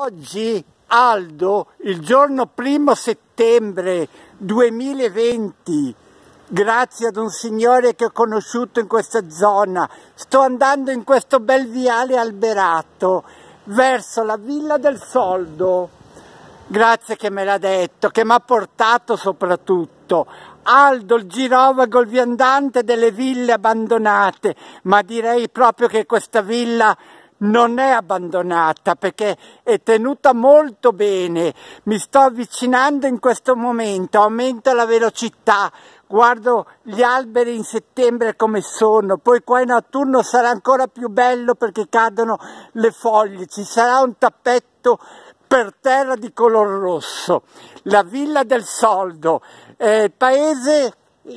Oggi, Aldo, il giorno primo settembre 2020, grazie ad un signore che ho conosciuto in questa zona, sto andando in questo bel viale alberato verso la Villa del Soldo. Grazie che me l'ha detto, che mi ha portato soprattutto. Aldo, il girovago, il viandante delle ville abbandonate, ma direi proprio che questa villa non è abbandonata perché è tenuta molto bene. Mi sto avvicinando in questo momento, aumento la velocità, guardo gli alberi in settembre come sono, poi qua in autunno sarà ancora più bello perché cadono le foglie, ci sarà un tappetto per terra di color rosso. La Villa del Soldo, eh, paese,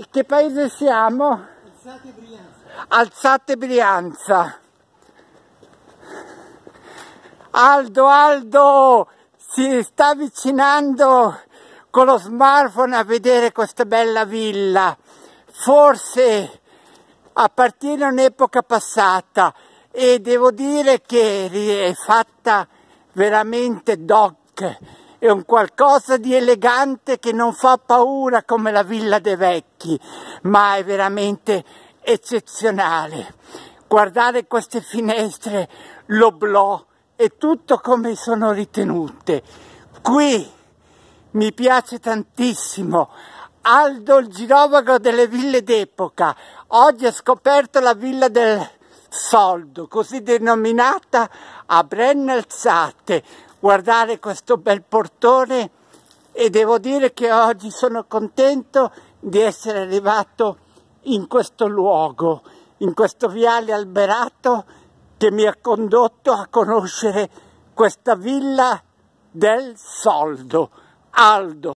che paese siamo? Alzate Brianza. Alzate Brianza. Aldo, Aldo, si sta avvicinando con lo smartphone a vedere questa bella villa. Forse appartiene a un'epoca passata e devo dire che è fatta veramente doc. È un qualcosa di elegante che non fa paura come la Villa dei Vecchi, ma è veramente eccezionale. Guardare queste finestre, l'oblò, e tutto come sono ritenute. Qui mi piace tantissimo Aldo il girovago delle ville d'epoca. Oggi ha scoperto la villa del Soldo, così denominata a Brenna Alzate. Guardare questo bel portone e devo dire che oggi sono contento di essere arrivato in questo luogo, in questo viale alberato che mi ha condotto a conoscere questa villa del Soldo, Aldo.